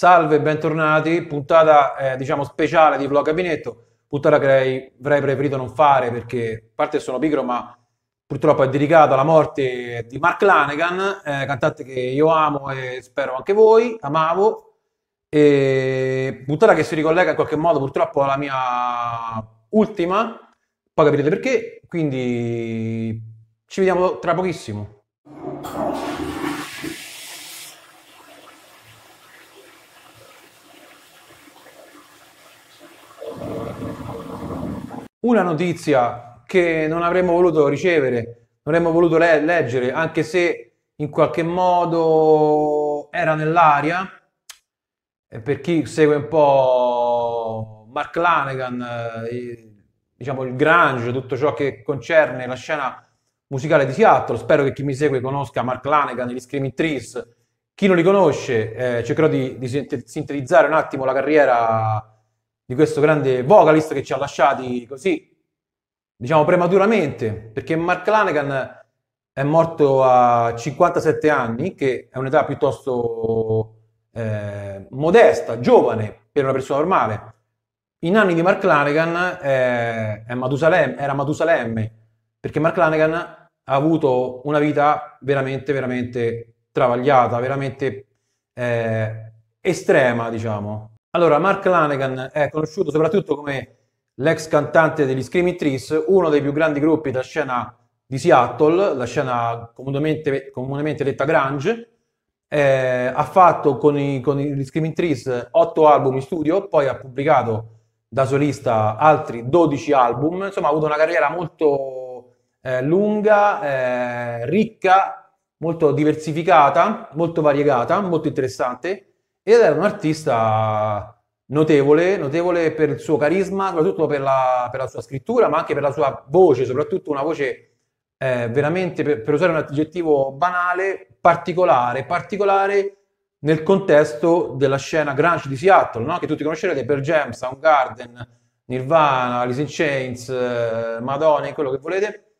Salve, bentornati. Puntata, eh, diciamo, speciale di Vlog Gabinetto. Puntata che avrei, preferito non fare perché, a parte sono pigro, ma purtroppo è dedicata alla morte di Mark Lanegan, eh, cantante che io amo e spero anche voi, amavo. E puntata che si ricollega in qualche modo purtroppo alla mia ultima, poi capirete perché. Quindi ci vediamo tra pochissimo. una notizia che non avremmo voluto ricevere, non avremmo voluto le- leggere, anche se in qualche modo era nell'aria. E per chi segue un po' Mark Lanegan, eh, diciamo il grunge, tutto ciò che concerne la scena musicale di Seattle, spero che chi mi segue conosca Mark Lanegan, gli Screaming Trees. Chi non li conosce, eh, cercherò di, di sintetizzare un attimo la carriera di questo grande vocalist che ci ha lasciati così, diciamo prematuramente, perché Mark Lanegan è morto a 57 anni, che è un'età piuttosto eh, modesta, giovane per una persona normale. In anni di Mark Lanegan eh, Matusalemme, era Matusalemme, perché Mark Lanegan ha avuto una vita veramente, veramente travagliata, veramente eh, estrema, diciamo. Allora, Mark Lanegan è conosciuto soprattutto come l'ex cantante degli Screaming Trees, uno dei più grandi gruppi della scena di Seattle, la scena comunemente, comunemente detta Grange. Eh, ha fatto con, i, con gli Screaming Trees otto album in studio, poi ha pubblicato da solista altri 12 album, insomma ha avuto una carriera molto eh, lunga, eh, ricca, molto diversificata, molto variegata, molto interessante ed era un artista notevole, notevole per il suo carisma, soprattutto per la, per la sua scrittura, ma anche per la sua voce, soprattutto una voce eh, veramente, per, per usare un aggettivo banale, particolare, particolare nel contesto della scena grunge di Seattle, no? che tutti conoscerete per Jam, Soundgarden, Nirvana, Alice in Chains, eh, Madonna e quello che volete.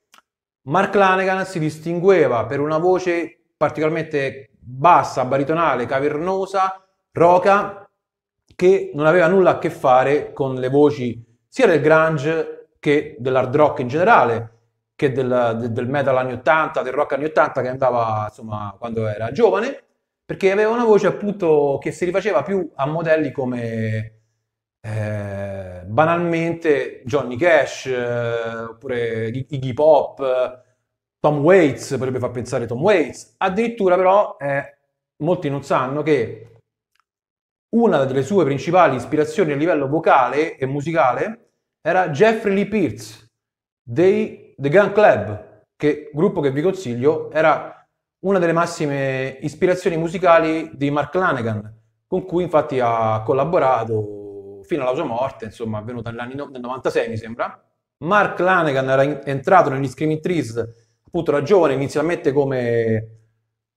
Mark Lanegan si distingueva per una voce particolarmente bassa, baritonale, cavernosa, Roca, che non aveva nulla a che fare con le voci sia del grunge che dell'hard rock in generale, che del, del metal anni 80, del rock anni 80 che andava insomma quando era giovane, perché aveva una voce appunto che si rifaceva più a modelli come eh, banalmente Johnny Cash, eh, oppure Iggy Pop, Tom Waits, potrebbe far pensare Tom Waits. Addirittura però eh, molti non sanno che una delle sue principali ispirazioni a livello vocale e musicale era Jeffrey Lee Pierce dei The Gun Club, che gruppo che vi consiglio era una delle massime ispirazioni musicali di Mark Lanegan, con cui infatti ha collaborato fino alla sua morte, insomma, avvenuta nel 96 mi sembra. Mark Lanegan era entrato negli Screaming Trees appunto da giovane, inizialmente come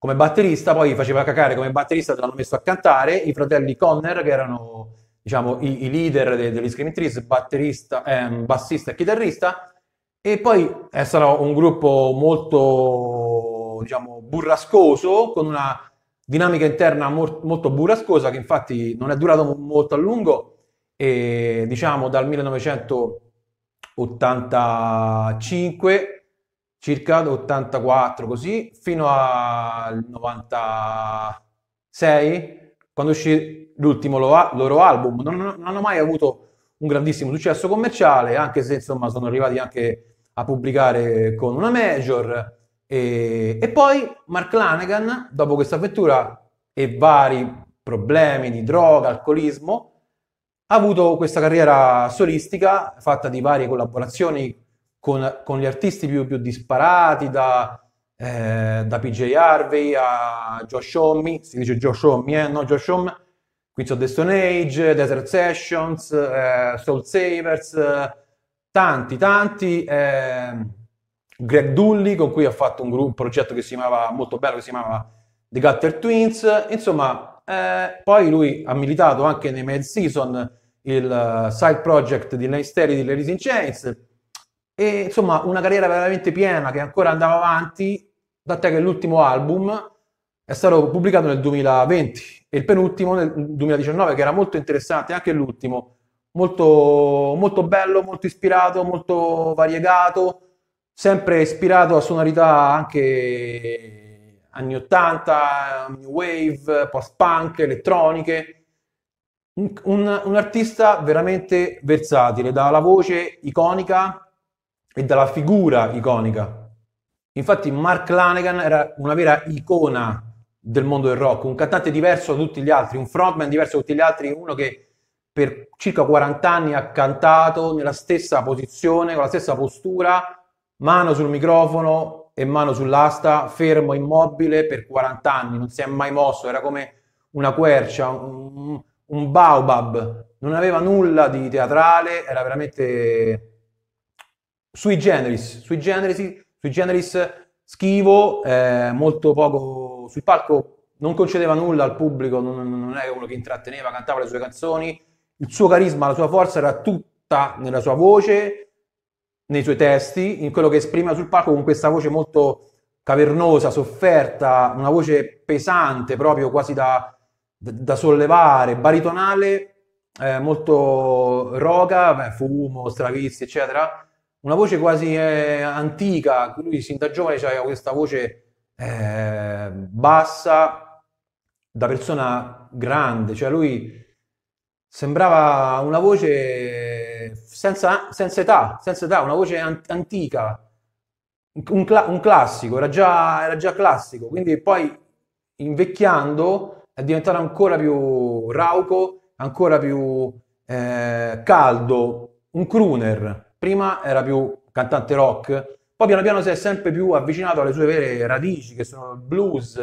come batterista, poi faceva cacare come batterista, l'hanno messo a cantare, i fratelli Conner, che erano diciamo, i, i leader de, degli Screaming batterista, eh, bassista e chitarrista, e poi eh, sarà un gruppo molto diciamo, burrascoso, con una dinamica interna mol- molto burrascosa, che infatti non è durato molto a lungo, e diciamo dal 1985 circa 84 così, fino al 96, quando uscì l'ultimo loro album. Non, non hanno mai avuto un grandissimo successo commerciale, anche se insomma sono arrivati anche a pubblicare con una major. E, e poi Mark Lanegan, dopo questa avventura e vari problemi di droga, alcolismo, ha avuto questa carriera solistica fatta di varie collaborazioni con, con gli artisti più, più disparati, da, eh, da, PJ Harvey a Josh Homme, si dice Josh Homme, eh? no Josh Homme, Queens of the Stone Age, Desert Sessions, eh, Soul Savers, eh, tanti, tanti. Ehm, Greg Dulli con cui ha fatto un, gruppo, un, progetto che si chiamava, molto bello, che si chiamava The Gutter Twins, insomma, eh, poi lui ha militato anche nei Mad season il eh, side project di Lane Stereo di Larry's in Chains, e insomma, una carriera veramente piena che ancora andava avanti, tant'è che l'ultimo album è stato pubblicato nel 2020 e il penultimo nel 2019, che era molto interessante, anche l'ultimo, molto, molto bello, molto ispirato, molto variegato, sempre ispirato a sonorità anche anni 80, new wave, post-punk, elettroniche. Un, un, artista veramente versatile, dalla voce iconica e dalla figura iconica. Infatti Mark Lanegan era una vera icona del mondo del rock, un cantante diverso da tutti gli altri, un frontman diverso da tutti gli altri, uno che per circa 40 anni ha cantato nella stessa posizione, con la stessa postura, mano sul microfono e mano sull'asta, fermo, immobile per 40 anni, non si è mai mosso, era come una quercia, un, un baobab, non aveva nulla di teatrale, era veramente sui generis, sui generis, sui generis schivo, eh, molto poco sul palco, non concedeva nulla al pubblico, non, non era quello che intratteneva, cantava le sue canzoni, il suo carisma, la sua forza era tutta nella sua voce, nei suoi testi, in quello che esprimeva sul palco con questa voce molto cavernosa, sofferta, una voce pesante proprio quasi da, da sollevare, baritonale, eh, molto roca, beh, fumo, stravizi, eccetera, una voce quasi eh, antica, lui sin da giovane aveva questa voce eh, bassa da persona grande, cioè lui sembrava una voce senza, senza età, senza età, una voce an- antica, un, cla- un classico, era già, era già classico, quindi poi invecchiando è diventato ancora più rauco, ancora più eh, caldo, un crooner prima era più cantante rock, poi piano piano si è sempre più avvicinato alle sue vere radici, che sono il blues,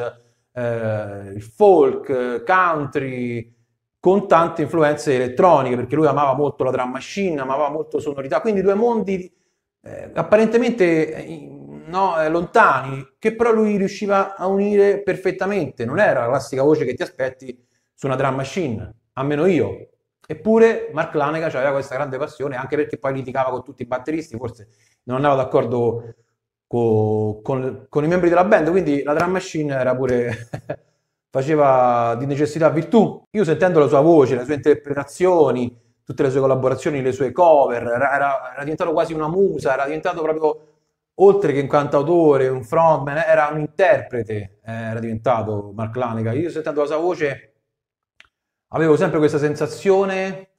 eh, il folk, country, con tante influenze elettroniche, perché lui amava molto la drum machine, amava molto sonorità, quindi due mondi eh, apparentemente eh, no, eh, lontani, che però lui riusciva a unire perfettamente, non era la classica voce che ti aspetti su una drum machine, almeno io, Eppure Mark Lanegan aveva questa grande passione, anche perché poi litigava con tutti i batteristi, forse non andava d'accordo con, con, con i membri della band, quindi la drum machine era pure... faceva di necessità virtù. Io sentendo la sua voce, le sue interpretazioni, tutte le sue collaborazioni, le sue cover, era, era, era diventato quasi una musa, era diventato proprio oltre che un cantautore, un frontman, era un interprete, eh, era diventato Mark Lanegan. Io sentendo la sua voce avevo sempre questa sensazione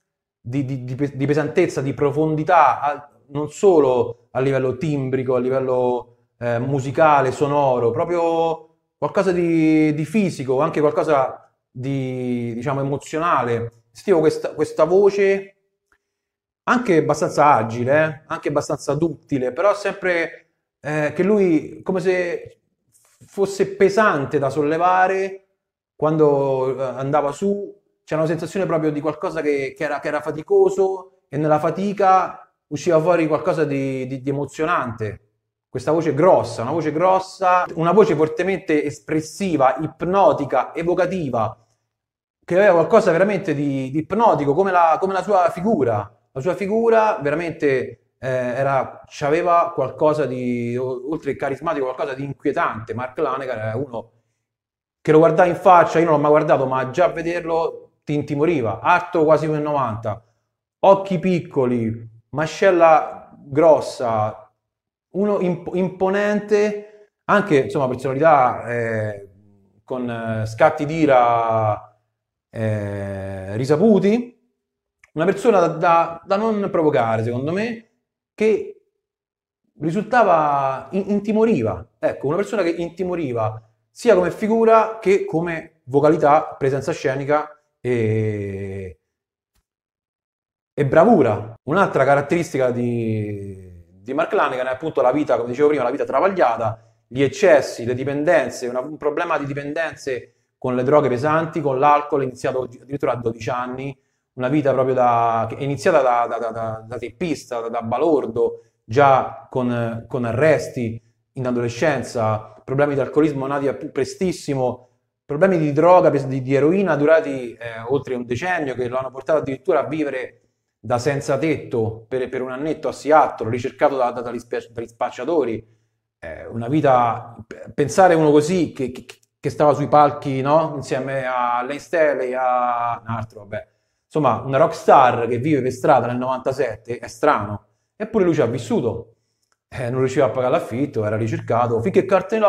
di, di, di pesantezza, di profondità, a, non solo a livello timbrico, a livello eh, musicale, sonoro, proprio qualcosa di, di fisico, anche qualcosa di, diciamo, emozionale. Sentivo questa, questa voce anche abbastanza agile, eh? anche abbastanza duttile, però sempre eh, che lui come se fosse pesante da sollevare quando eh, andava su c'è una sensazione proprio di qualcosa che, che, era, che era, faticoso e nella fatica usciva fuori qualcosa di, di, di emozionante. Questa voce grossa, una voce grossa, una voce fortemente espressiva, ipnotica, evocativa, che aveva qualcosa veramente di, di ipnotico, come la, come la, sua figura. La sua figura veramente eh, era, aveva qualcosa di, oltre che carismatico, qualcosa di inquietante. Mark Lanegan era uno che lo guardava in faccia, io non l'ho mai guardato, ma già a vederlo ti intimoriva, alto quasi 1,90, occhi piccoli, mascella grossa, uno imponente, anche insomma personalità eh, con eh, scatti d'ira eh, risaputi, una persona da, da, da, non provocare secondo me, che risultava in, intimoriva, ecco, una persona che intimoriva sia come figura che come vocalità, presenza scenica e, e bravura. Un'altra caratteristica di, di Mark Lanegan è appunto la vita, come dicevo prima, la vita travagliata, gli eccessi, le dipendenze, una, un problema di dipendenze con le droghe pesanti, con l'alcol, iniziato addirittura a 12 anni, una vita proprio da, iniziata da, da, da, da teppista, da, balordo, già con, con arresti in adolescenza, problemi di alcolismo nati prestissimo, problemi di droga, di, di eroina durati eh, oltre un decennio che lo hanno portato addirittura a vivere da senza tetto per, per un annetto a Seattle, ricercato da, da, dagli, dagli, spacciatori. Eh, una vita, pensare uno così che, che, che stava sui palchi no? insieme a Lane Staley, a un altro, vabbè. Insomma, una rockstar che vive per strada nel 97 è strano. Eppure lui ci ha vissuto. Eh, non riusciva a pagare l'affitto, era ricercato, finché Carter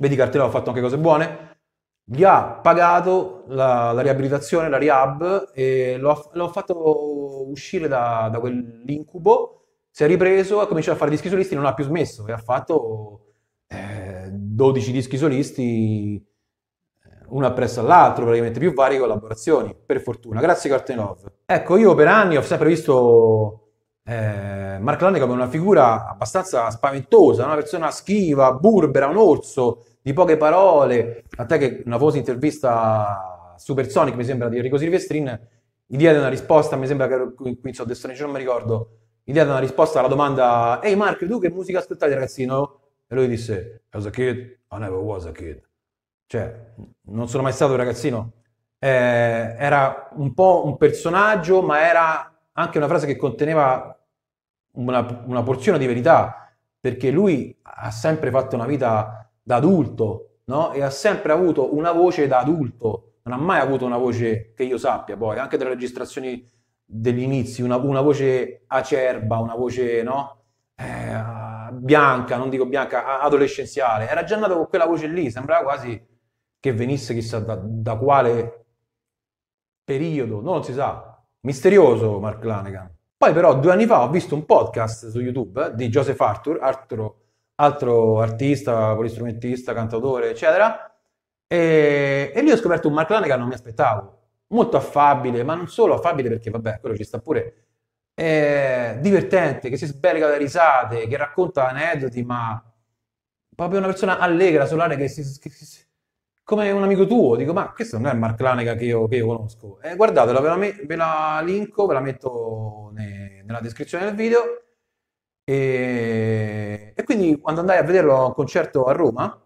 Vedi Cartellone ha fatto anche cose buone, gli ha pagato la, la riabilitazione, la rehab, e lo ha, lo ha fatto uscire da, da, quell'incubo, si è ripreso, ha cominciato a fare dischi solisti, non ha più smesso e ha fatto eh, 12 dischi solisti, eh, uno appresso all'altro, praticamente più varie collaborazioni, per fortuna. Grazie Cartenov. Ecco, io per anni ho sempre visto eh, Mark Lanne come una figura abbastanza spaventosa, una persona schiva, burbera, un orso, di poche parole, a te che una famosa intervista a Supersonic, mi sembra, di Enrico Silvestrin, gli diede una risposta, mi sembra che qui, qui so, Destination, cioè non mi ricordo, gli diede una risposta alla domanda «Ehi Marco, tu che musica ascoltavi ragazzino?» E lui disse «As a kid, I never was a kid». Cioè, non sono mai stato un ragazzino. Eh, era un po' un personaggio, ma era anche una frase che conteneva una, una porzione di verità, perché lui ha sempre fatto una vita da adulto, no? E ha sempre avuto una voce da adulto, non ha mai avuto una voce che io sappia poi, anche delle registrazioni degli inizi, una, una voce acerba, una voce, no? Eh, bianca, non dico bianca, adolescenziale. Era già nato con quella voce lì, sembrava quasi che venisse chissà da, da quale periodo, non si sa. Misterioso Mark Lanegan. Poi però due anni fa ho visto un podcast su YouTube eh, di Joseph Arthur, Arturo altro artista, polistrumentista, cantautore, eccetera. E, e lì ho scoperto un Mark Lane non mi aspettavo. Molto affabile, ma non solo affabile perché, vabbè, quello ci sta pure. È divertente, che si sberga da risate, che racconta aneddoti, ma proprio una persona allegra, solare, che si, che si come un amico tuo, dico, ma questo non è il Mark Lanega che io, che io conosco. Eh, guardatela, ve la, me, ve la linko, ve la metto ne, nella descrizione del video. E, e quindi quando andai a vederlo a un concerto a Roma,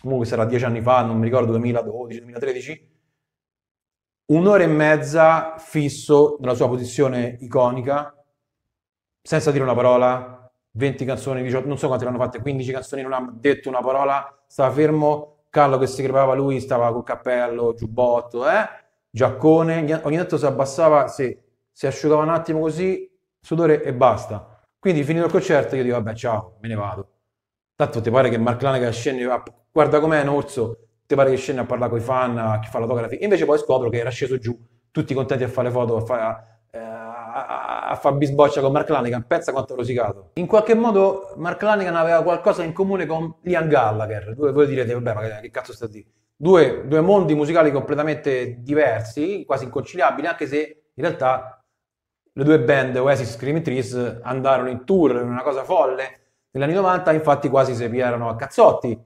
comunque sarà dieci anni fa, non mi ricordo, 2012-2013, un'ora e mezza fisso nella sua posizione iconica, senza dire una parola, 20 canzoni, 18, non so quante ne hanno fatte, 15 canzoni, non ha detto una parola, stava fermo, Carlo che si crepava lui, stava col cappello, giubbotto, eh? giaccone, ogni tanto si abbassava, sì, si asciugava un attimo così, sudore e basta. Quindi finito il concerto io dico vabbè ciao, me ne vado. Tanto ti pare che Mark Lanegan scende, guarda com'è un orso, ti pare che scende a parlare con i fan, a chi fa l'autografi. Invece poi scopro che era sceso giù, tutti contenti a fare le foto, a fare a, a, far bisboccia con Mark Lanigan, pensa quanto ha rosicato. In qualche modo Mark Lanigan aveva qualcosa in comune con Liam Gallagher, due, voi direte, vabbè, ma che, che cazzo sta di? Due, due mondi musicali completamente diversi, quasi inconciliabili, anche se in realtà le due band Oasis e Scream Trees andarono in tour, in una cosa folle, negli anni 90 infatti quasi si pigliarono a cazzotti,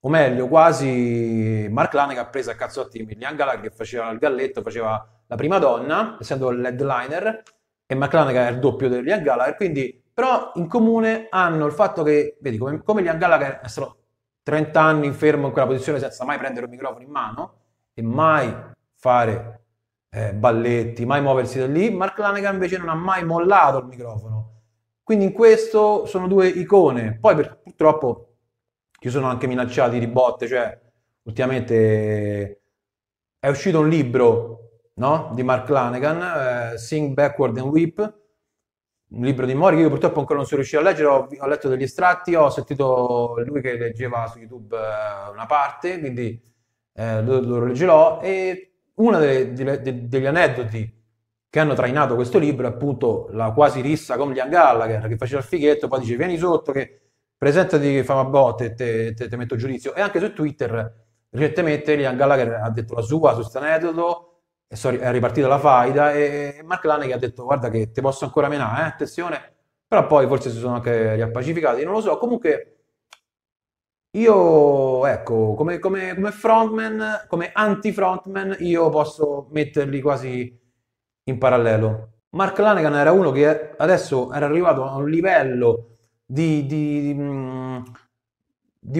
o meglio quasi Mark Lanegan ha preso a cazzotti Emilian Gallagher che faceva il galletto, faceva la prima donna, essendo l'headliner, e Mark Lanegan è il doppio di Liam Gallagher, quindi però in comune hanno il fatto che, vedi, come, come Liam Gallagher è stato 30 anni fermo in quella posizione senza mai prendere un microfono in mano e mai fare eh, balletti, mai muoversi da lì. Mark Lanegan invece non ha mai mollato il microfono. Quindi in questo sono due icone. Poi per, purtroppo ci sono anche minacciati di botte, cioè ultimamente eh, è uscito un libro no? di Mark Lanegan, eh, Sing Backward and Whip, un libro di Mori che io purtroppo ancora non sono riuscito a leggere, ho, ho, letto degli estratti, ho sentito lui che leggeva su YouTube eh, una parte, quindi eh, lo, lo leggerò e uno degli aneddoti che hanno trainato questo libro è appunto la quasi rissa con Liam Gallagher che faceva il fighetto, poi dice vieni sotto che presentati che fa una botte e te, te, te, metto giudizio. E anche su Twitter recentemente Liam Gallagher ha detto la sua su questo aneddoto, è ripartita la faida e Mark Lanegan ha detto guarda che ti posso ancora menare, eh? attenzione, però poi forse si sono anche riappacificati, non lo so, comunque io, ecco, come, come, come frontman, come anti-frontman, io posso metterli quasi in parallelo. Mark Lanegan era uno che adesso era arrivato a un livello di, di, di mm,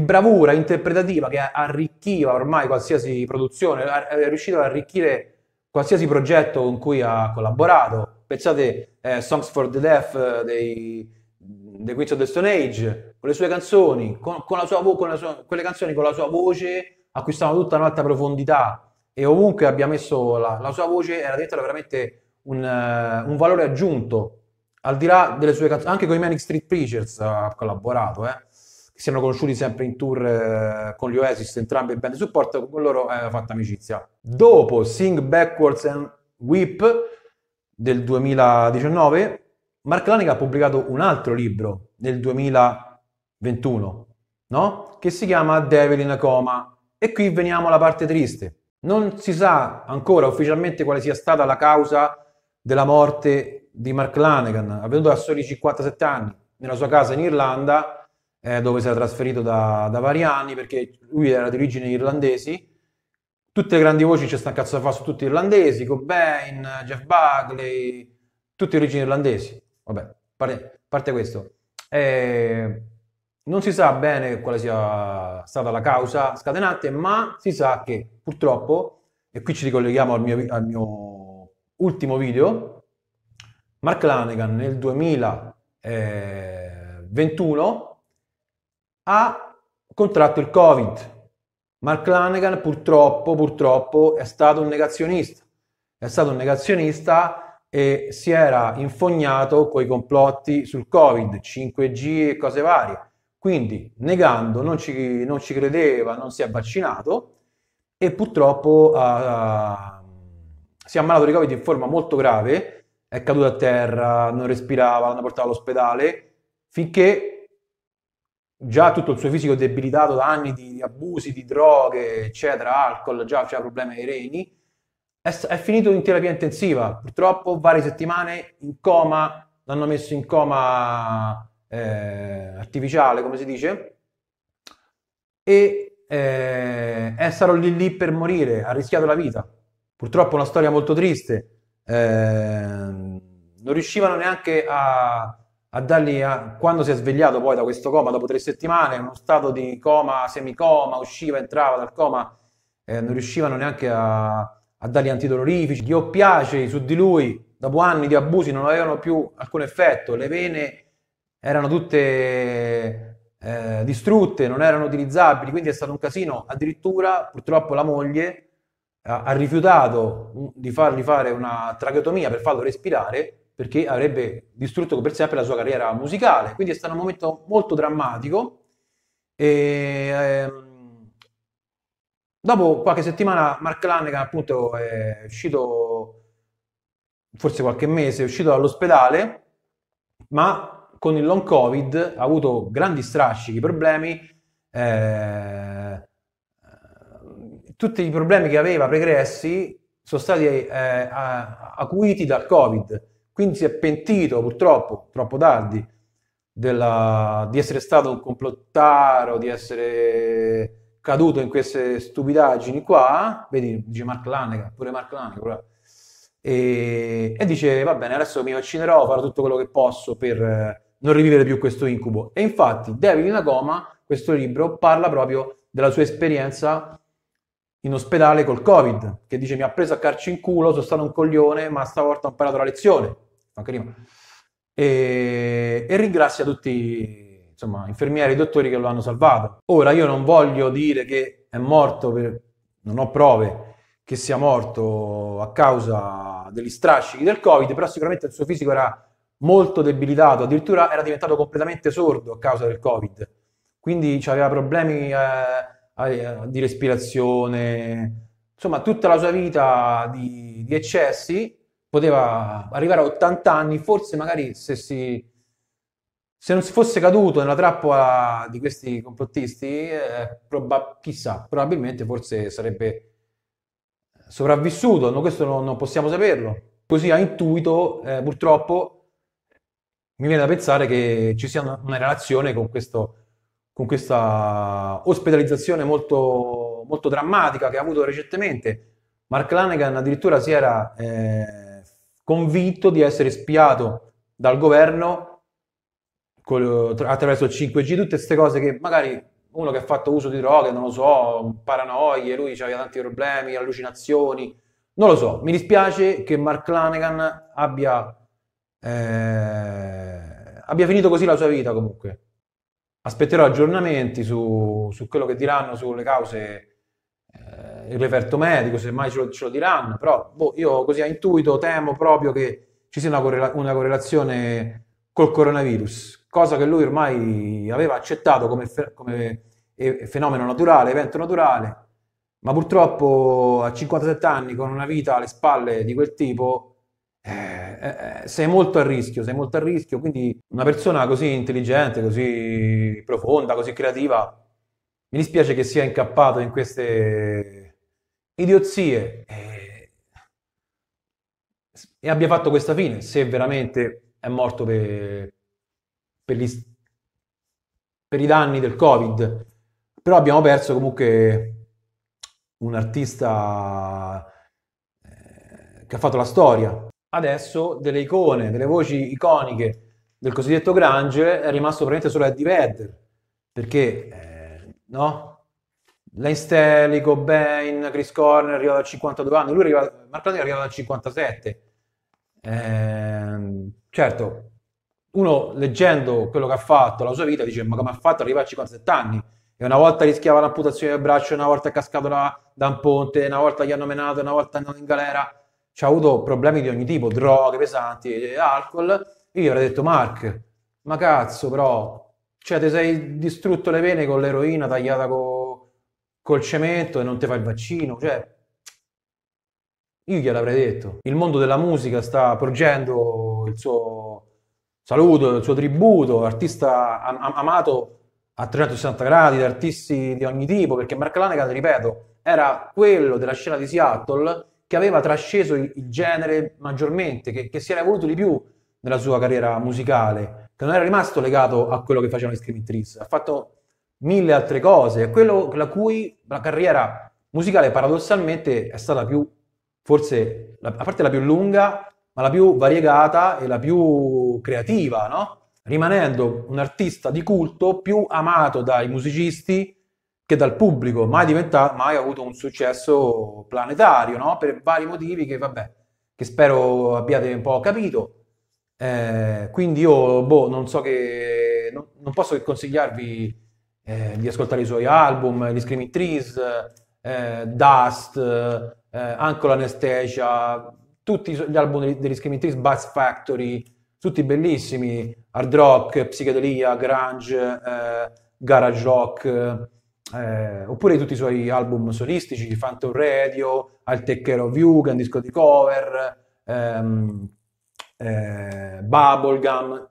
bravura interpretativa che arricchiva ormai qualsiasi produzione, è riuscito ad arricchire qualsiasi progetto con cui ha collaborato. Pensate eh, Songs for the Deaf eh, dei, The Queens of the Stone Age, con le sue canzoni, con, con la sua vo- con, canzoni con la sua voce acquistavano tutta un'altra profondità e ovunque abbia messo la, la sua voce era diventata veramente un, uh, un, valore aggiunto, al di là delle sue canzoni, anche con i Manic Street Preachers ha collaborato, eh, che si erano conosciuti sempre in tour eh, con gli Oasis, entrambi in band di supporto, con loro eh, ha eh, fatto amicizia. Dopo Sing Backwards and Whip del 2019, Mark Lanegan ha pubblicato un altro libro nel 2021, no? Che si chiama Devil in a Coma. E qui veniamo alla parte triste. Non si sa ancora ufficialmente quale sia stata la causa della morte di Mark Lanegan, avvenuta a soli 57 anni, nella sua casa in Irlanda, eh, dove si era trasferito da, da, vari anni, perché lui era di origine irlandesi. Tutte le grandi voci ci sta cazzo da fa su tutti irlandesi, Cobain, Jeff Buckley, tutti di origini irlandesi. Vabbè, parte, parte questo. Eh, non si sa bene quale sia stata la causa scatenante, ma si sa che purtroppo, e qui ci ricolleghiamo al mio, al mio ultimo video, Mark Lanegan nel 2021 ha contratto il Covid. Mark Lanegan purtroppo, purtroppo è stato un negazionista. È stato un negazionista e si era infognato coi complotti sul Covid, 5G e cose varie. Quindi, negando, non ci, non ci credeva, non si è vaccinato e purtroppo uh, si è ammalato di Covid in forma molto grave, è caduto a terra, non respirava, l'hanno portato all'ospedale, finché già tutto il suo fisico debilitato da anni di, abusi, di droghe, eccetera, alcol, già c'era problemi ai reni, è, è finito in terapia intensiva, purtroppo varie settimane in coma, l'hanno messo in coma eh, artificiale, come si dice, e eh, è stato lì lì per morire, ha rischiato la vita. Purtroppo è una storia molto triste. Eh, non riuscivano neanche a, a dargli, a, quando si è svegliato poi da questo coma, dopo tre settimane, uno stato di coma, semicoma, usciva, entrava dal coma, eh, non riuscivano neanche a, a dargli antidolorifici, gli oppiacei su di lui dopo anni di abusi non avevano più alcun effetto, le vene erano tutte eh, distrutte, non erano utilizzabili, quindi è stato un casino. Addirittura purtroppo la moglie ha, ha rifiutato mm, di fargli fare una tracheotomia per farlo respirare perché avrebbe distrutto per sempre la sua carriera musicale. Quindi è stato un momento molto drammatico. E, eh, Dopo qualche settimana Mark Lanegan appunto è uscito, forse qualche mese, è uscito dall'ospedale, ma con il long covid ha avuto grandi strascichi, problemi, eh, tutti i problemi che aveva pregressi sono stati eh, acuiti dal covid, quindi si è pentito purtroppo, troppo tardi, della, di essere stato un complottaro, di essere caduto in queste stupidaggini qua, vedi, dice Mark Lanegan, pure Mark Lanegan, e, e, dice va bene, adesso mi vaccinerò, farò tutto quello che posso per eh, non rivivere più questo incubo. E infatti David Nakoma, questo libro, parla proprio della sua esperienza in ospedale col Covid, che dice mi ha preso a carci in culo, sono stato un coglione, ma stavolta ho imparato la lezione. E, e ringrazia tutti insomma, infermieri e dottori che lo hanno salvato. Ora io non voglio dire che è morto, per, non ho prove che sia morto a causa degli strascichi del Covid, però sicuramente il suo fisico era molto debilitato, addirittura era diventato completamente sordo a causa del Covid. Quindi aveva problemi eh, eh, di respirazione, insomma tutta la sua vita di, di eccessi poteva arrivare a 80 anni, forse magari se si se non si fosse caduto nella trappola di questi complottisti, eh, proba- chissà, probabilmente forse sarebbe sopravvissuto, no, questo non, non, possiamo saperlo. Così a intuito, eh, purtroppo, mi viene da pensare che ci sia una, una relazione con, questo, con, questa ospedalizzazione molto, molto drammatica che ha avuto recentemente. Mark Lanegan addirittura si era eh, convinto di essere spiato dal governo attraverso il 5G, tutte queste cose che magari uno che ha fatto uso di droghe, non lo so, paranoie, lui aveva tanti problemi, allucinazioni, non lo so. Mi dispiace che Mark Lanegan abbia, eh, abbia finito così la sua vita comunque. Aspetterò aggiornamenti su, su quello che diranno sulle cause, eh, il referto medico, se mai ce lo, ce lo diranno, però boh, io così a intuito temo proprio che ci sia una, correla- una correlazione col coronavirus, cosa che lui ormai aveva accettato come, fe- come fenomeno naturale, evento naturale, ma purtroppo a 57 anni con una vita alle spalle di quel tipo eh, eh, sei molto a rischio, sei molto a rischio, quindi una persona così intelligente, così profonda, così creativa, mi dispiace che sia incappato in queste idiozie eh, e abbia fatto questa fine, se veramente è morto per, per, gli, per i danni del Covid, però abbiamo perso comunque un artista eh, che ha fatto la storia. Adesso delle icone, delle voci iconiche del cosiddetto Grange è rimasto praticamente solo Eddie Vedder, perché, eh, no? Lane Stelly, Cobain, Chris Corner arrivato a 52 anni, lui arriva, Marconi è arrivato da 57. Eh, Certo, uno leggendo quello che ha fatto, la sua vita, dice ma come ha fatto ad arrivare a 57 anni? E una volta rischiava l'amputazione del braccio, una volta è cascato da, da un ponte, una volta gli hanno menato, una volta è andato in galera. Ci cioè, ha avuto problemi di ogni tipo, droghe pesanti, eh, alcol. Io gli avrei detto Mark, ma cazzo però, cioè ti sei distrutto le vene con l'eroina tagliata co- col cemento e non ti fai il vaccino, cioè io gliel'avrei detto. Il mondo della musica sta porgendo il suo saluto, il suo tributo, artista am- amato a 360 gradi da artisti di ogni tipo, perché Mark Lanegan, ripeto, era quello della scena di Seattle che aveva trasceso il, genere maggiormente, che, che si era evoluto di più nella sua carriera musicale, che non era rimasto legato a quello che facevano le scrittrici, ha fatto mille altre cose, è quello la cui la carriera musicale paradossalmente è stata più forse la, a parte la più lunga, ma la più variegata e la più creativa, no? rimanendo un artista di culto più amato dai musicisti che dal pubblico, mai, diventa, mai avuto un successo planetario, no? per vari motivi che, vabbè, che spero abbiate un po' capito. Eh, quindi io boh, non so che non, non posso che consigliarvi eh, di ascoltare i suoi album, gli Screaming Trees, eh, Dust, eh, anche l'anestesia, tutti gli album degli Screaming Bass Factory, tutti bellissimi, hard rock, psichedelia, grunge, eh, garage rock, eh, oppure tutti i suoi album solistici, Phantom Radio, Al Tecchero View, Gran Disco di Cover, ehm, eh, Bubblegum,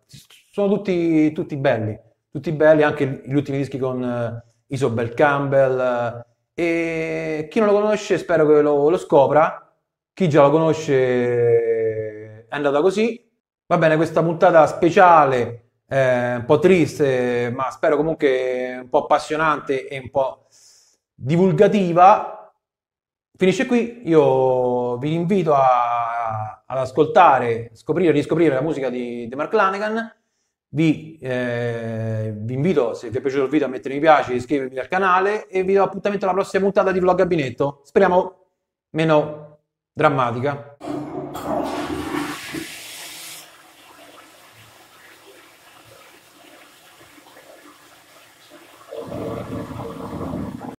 sono tutti, tutti belli, tutti belli, anche gli ultimi dischi con eh, Isobel Campbell, e chi non lo conosce spero che lo, lo scopra, chi già lo conosce è andata così. Va bene, questa puntata speciale, eh, un po' triste, ma spero comunque un po' appassionante e un po' divulgativa, finisce qui. Io vi invito a, ad ascoltare, scoprire, e riscoprire la musica di, di Mark Lanegan vi, eh, vi, invito, se vi è piaciuto il video, a mettere mi piace, iscrivervi al canale e vi do appuntamento alla prossima puntata di Vlog Gabinetto. Speriamo meno drammatica.